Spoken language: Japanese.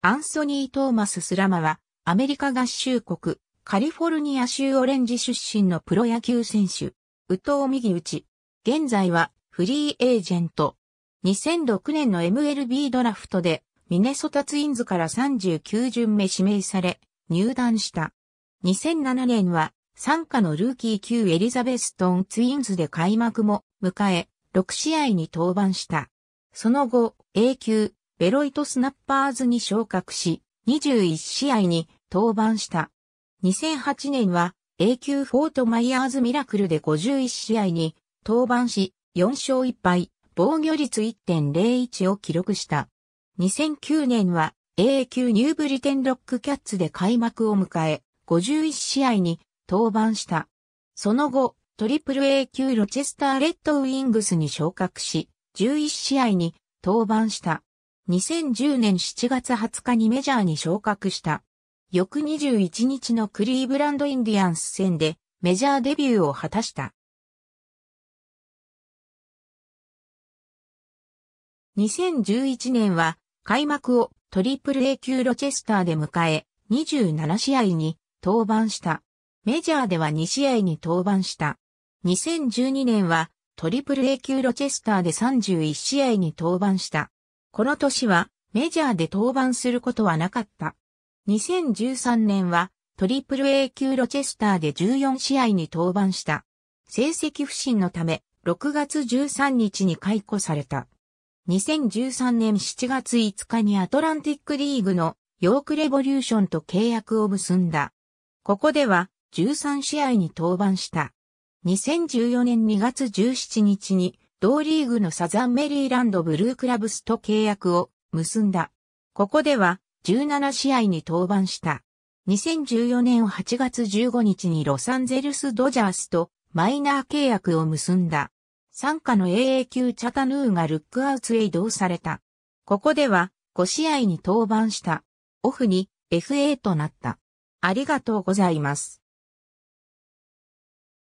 アンソニー・トーマス・スラマは、アメリカ合衆国、カリフォルニア州オレンジ出身のプロ野球選手、宇藤右打ち。現在は、フリーエージェント。2006年の MLB ドラフトで、ミネソタツインズから39巡目指名され、入団した。2007年は、参加のルーキー級エリザベストンツインズで開幕も迎え、6試合に登板した。その後、A 級、ベロイトスナッパーズに昇格し、21試合に登板した。2008年は A 級フォートマイヤーズミラクルで51試合に登板し、4勝1敗、防御率1.01を記録した。2009年は A 級ニューブリテンロックキャッツで開幕を迎え、51試合に登板した。その後、トリプル A 級ロチェスターレッドウィングスに昇格し、11試合に登板した。2010年7月20日にメジャーに昇格した。翌21日のクリーブランドインディアンス戦でメジャーデビューを果たした。2011年は開幕をトリプル A 級ロチェスターで迎え、27試合に登板した。メジャーでは2試合に登板した。2012年はトリプル A 級ロチェスターで31試合に登板した。この年はメジャーで登板することはなかった。2013年はトリプル A 級ロチェスターで14試合に登板した。成績不振のため、6月13日に解雇された。2013年7月5日にアトランティックリーグのヨークレボリューションと契約を結んだ。ここでは13試合に登板した。2014年2月17日に同リーグのサザンメリーランドブルークラブスと契約を結んだ。ここでは17試合に登板した。2014年8月15日にロサンゼルスドジャースとマイナー契約を結んだ。参加の AA 級チャタヌーがルックアウトへ移動された。ここでは5試合に登板した。オフに FA となった。ありがとうございます。